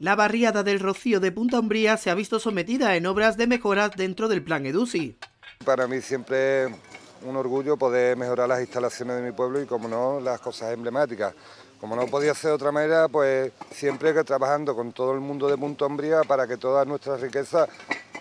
La barriada del Rocío de Punta Umbría se ha visto sometida en obras de mejoras dentro del plan EDUSI. Para mí siempre es un orgullo poder mejorar las instalaciones de mi pueblo y, como no, las cosas emblemáticas. Como no podía ser de otra manera, pues siempre que trabajando con todo el mundo de Punta Umbría para que todas nuestras riquezas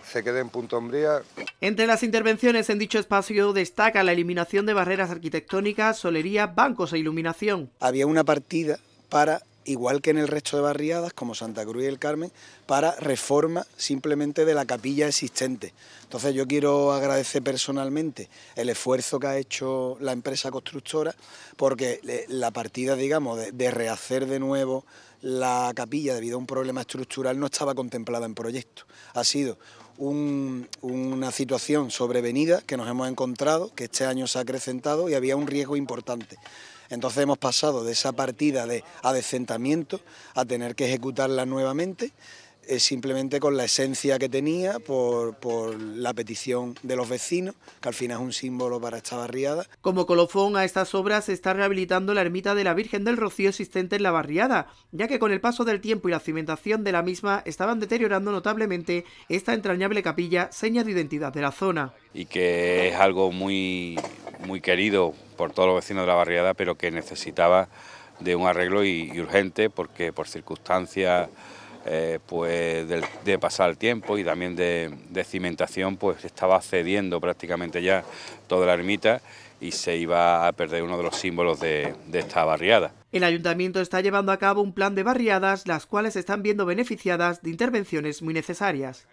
se quede en Punta Umbría. Entre las intervenciones en dicho espacio destaca la eliminación de barreras arquitectónicas, solería, bancos e iluminación. Había una partida para igual que en el resto de barriadas, como Santa Cruz y el Carmen, para reforma simplemente de la capilla existente. Entonces yo quiero agradecer personalmente el esfuerzo que ha hecho la empresa constructora, porque la partida, digamos, de, rehacer de nuevo la capilla debido a un problema estructural no estaba contemplada en proyecto. Ha sido una situación sobrevenida que nos hemos encontrado, que este año se ha acrecentado y había un riesgo importante. Entonces hemos pasado de esa partida de adecentamiento a tener que ejecutarla nuevamente es simplemente con la esencia que tenía por, por la petición de los vecinos, que al final es un símbolo para esta barriada. Como colofón a estas obras se está rehabilitando la ermita de la Virgen del Rocío existente en la barriada, ya que con el paso del tiempo y la cimentación de la misma estaban deteriorando notablemente esta entrañable capilla, seña de identidad de la zona. Y que es algo muy, muy querido por todos los vecinos de la barriada, pero que necesitaba de un arreglo y, y urgente porque por circunstancias eh, pues de, pasar el tiempo y también de, cimentación, pues estaba cediendo prácticamente ya toda la ermita y se iba a perder uno de los símbolos de, esta barriada. El ayuntamiento está llevando a cabo un plan de barriadas, las cuales están viendo beneficiadas de intervenciones muy necesarias.